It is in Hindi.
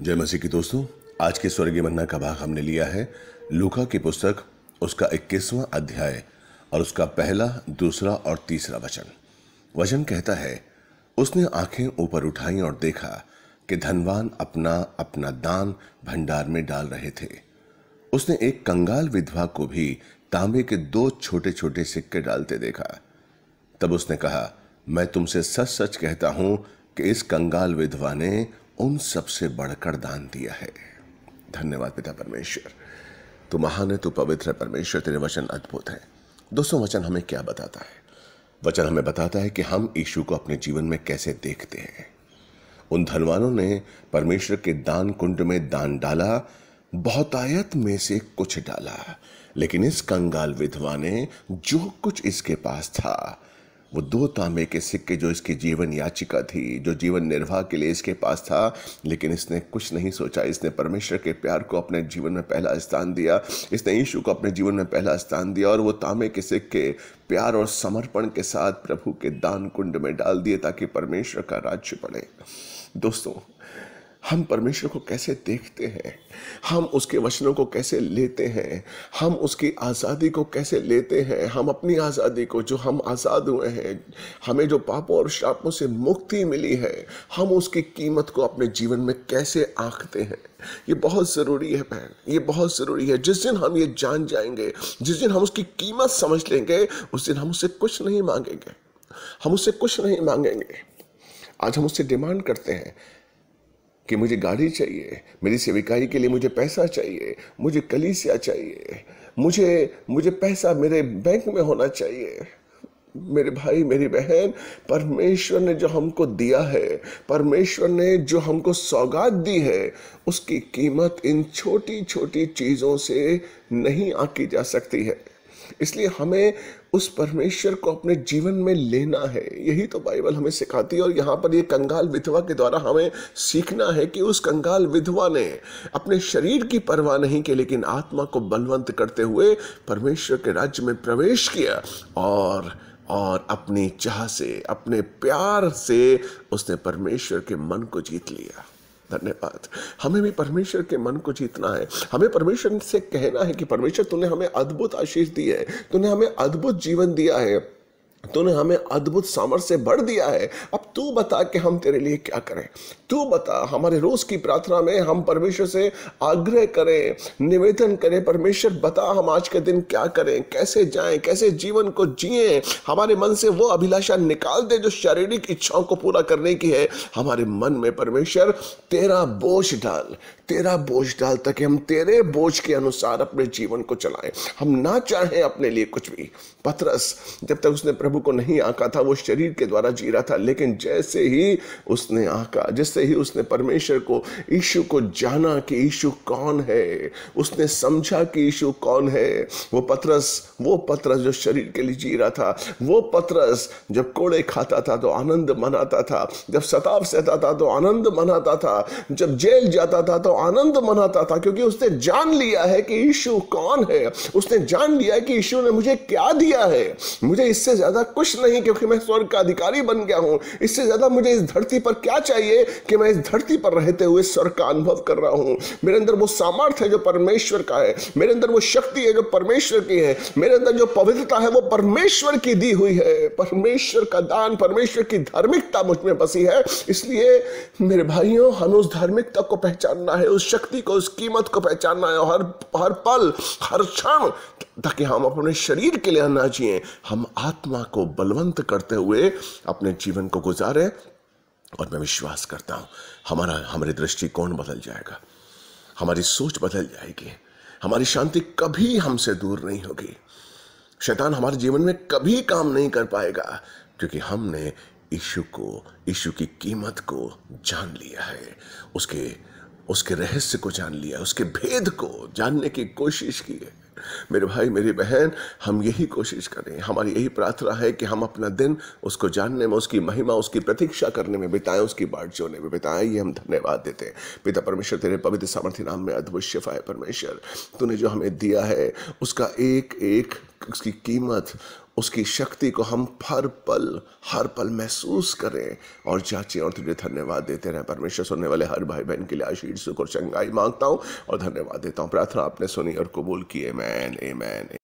जय मसीह की दोस्तों आज के स्वर्गीय मन्ना का भाग हमने लिया है लूका की पुस्तक उसका इक्कीसवा अध्याय और उसका पहला दूसरा और तीसरा वचन वचन कहता है उसने आंखें ऊपर उठाई और देखा कि धनवान अपना अपना दान भंडार में डाल रहे थे उसने एक कंगाल विधवा को भी तांबे के दो छोटे छोटे सिक्के डालते देखा तब उसने कहा मैं तुमसे सच सच कहता हूं कि इस कंगाल विधवा ने उन सबसे बढ़कर दान दिया है धन्यवाद पिता परमेश्वर तो महान है तो पवित्र है परमेश्वर तेरे वचन अद्भुत है दोस्तों वचन हमें क्या बताता है वचन हमें बताता है कि हम ईशु को अपने जीवन में कैसे देखते हैं उन धनवानों ने परमेश्वर के दान कुंड में दान डाला बहुतायत में से कुछ डाला लेकिन इस कंगाल विधवा ने जो कुछ इसके पास था वो दो तांबे के सिक्के जो इसकी जीवन याचिका थी जो जीवन निर्वाह के लिए इसके पास था लेकिन इसने कुछ नहीं सोचा इसने परमेश्वर के प्यार को अपने जीवन में पहला स्थान दिया इसने यीशु को अपने जीवन में पहला स्थान दिया और वो तांबे के सिक्के प्यार और समर्पण के साथ प्रभु के दान कुंड में डाल दिए ताकि परमेश्वर का राज्य पड़े दोस्तों हम परमेश्वर को कैसे देखते हैं हम उसके वचनों को कैसे लेते हैं हम उसकी आज़ादी को कैसे लेते हैं हम अपनी आज़ादी को जो हम आज़ाद हुए हैं हमें जो पापों और शापों से मुक्ति मिली है हम उसकी कीमत को अपने जीवन में कैसे आंकते हैं ये बहुत ज़रूरी है बहन ये बहुत ज़रूरी है जिस दिन हम ये जान जाएंगे जिस दिन हम उसकी कीमत समझ लेंगे उस दिन हम उससे कुछ नहीं मांगेंगे हम उससे कुछ नहीं मांगेंगे आज हम उससे डिमांड करते हैं कि मुझे गाड़ी चाहिए मेरी सेविकाई के लिए मुझे पैसा चाहिए मुझे कलीसिया चाहिए मुझे मुझे पैसा मेरे बैंक में होना चाहिए मेरे भाई मेरी बहन परमेश्वर ने जो हमको दिया है परमेश्वर ने जो हमको सौगात दी है उसकी कीमत इन छोटी छोटी चीज़ों से नहीं आकी जा सकती है इसलिए हमें उस परमेश्वर को अपने जीवन में लेना है यही तो बाइबल हमें सिखाती है और यहाँ पर ये कंगाल विधवा के द्वारा हमें सीखना है कि उस कंगाल विधवा ने अपने शरीर की परवाह नहीं की लेकिन आत्मा को बलवंत करते हुए परमेश्वर के राज्य में प्रवेश किया और और अपनी चाह से अपने प्यार से उसने परमेश्वर के मन को जीत लिया धन्यवाद हमें भी परमेश्वर के मन को जीतना है हमें परमेश्वर से कहना है कि परमेश्वर तूने हमें अद्भुत आशीष दी है तूने हमें अद्भुत जीवन दिया है तूने हमें अद्भुत सामर्थ्य बढ़ दिया है अब तू बता कि हम तेरे लिए क्या करें तू बता हमारे रोज की प्रार्थना में हम परमेश्वर से आग्रह करें निवेदन करें परमेश्वर बता हम आज के दिन क्या करें कैसे जाएं कैसे जीवन को जिए हमारे मन से वो अभिलाषा निकाल दे जो शारीरिक इच्छाओं को पूरा करने की है हमारे मन में परमेश्वर तेरा बोझ डाल तेरा बोझ डाल ताकि हम तेरे बोझ के अनुसार अपने जीवन को चलाएं हम ना चाहें अपने लिए कुछ भी पथरस जब तक उसने प्रभु को नहीं आका था वो शरीर के द्वारा जी रहा था लेकिन जैसे ही उसने आका जैसे ही उसने परमेश्वर को ईशु को जाना कि ईशु कौन है उसने समझा कि ईशु कौन है वो पतरस वो पतरस जो शरीर के लिए जी रहा था वो पतरस जब कोड़े खाता था तो आनंद मनाता था जब सताव सहता था तो आनंद मनाता था जब जेल जाता था तो आनंद मनाता था क्योंकि उसने जान लिया है कि ईशु कौन है उसने जान लिया है कि ईशु ने मुझे क्या दिया है मुझे इससे ज्यादा ज्यादा कुछ नहीं क्योंकि मैं स्वर्ग का अधिकारी बन गया हूं इससे ज्यादा मुझे इस धरती पर क्या चाहिए कि मैं इस धरती पर रहते हुए स्वर्ग का अनुभव कर रहा हूं मेरे अंदर वो सामर्थ्य है जो परमेश्वर का है मेरे अंदर वो शक्ति है जो परमेश्वर की है मेरे अंदर जो पवित्रता है वो परमेश्वर की दी हुई है परमेश्वर का दान परमेश्वर की धार्मिकता मुझ में बसी है इसलिए मेरे भाइयों हमें उस धार्मिकता को पहचानना है उस शक्ति को उस कीमत को पहचानना है हर हर पल हर क्षण ताकि हम अपने शरीर के लिए ना जिए हम आत्मा को बलवंत करते हुए अपने जीवन को गुजारे और मैं विश्वास करता हूं हमारा हमारे दृष्टिकोण बदल जाएगा हमारी सोच बदल जाएगी हमारी शांति कभी हमसे दूर नहीं होगी शैतान हमारे जीवन में कभी काम नहीं कर पाएगा क्योंकि हमने ईशु को ईशु की कीमत को जान लिया है उसके उसके रहस्य को जान लिया उसके भेद को जानने की कोशिश की है मेरे भाई मेरी बहन हम यही कोशिश करें हमारी यही प्रार्थना है कि हम अपना दिन उसको जानने में उसकी महिमा उसकी प्रतीक्षा करने में बिताएं उसकी बाट जोने में बिताएं ये हम धन्यवाद देते हैं पिता परमेश्वर तेरे पवित्र सामर्थ्य नाम में अद्भुत शिफा है परमेश्वर तूने जो हमें दिया है उसका एक एक उसकी कीमत उसकी शक्ति को हम हर पल हर पल महसूस करें और जांचें और तुझे धन्यवाद देते रहें परमेश्वर सुनने वाले हर भाई बहन के लिए आशीर्ष सुख और चंगाई मांगता हूँ और धन्यवाद देता हूँ प्रार्थना आपने सुनी और कबूल किए मैन ए मैन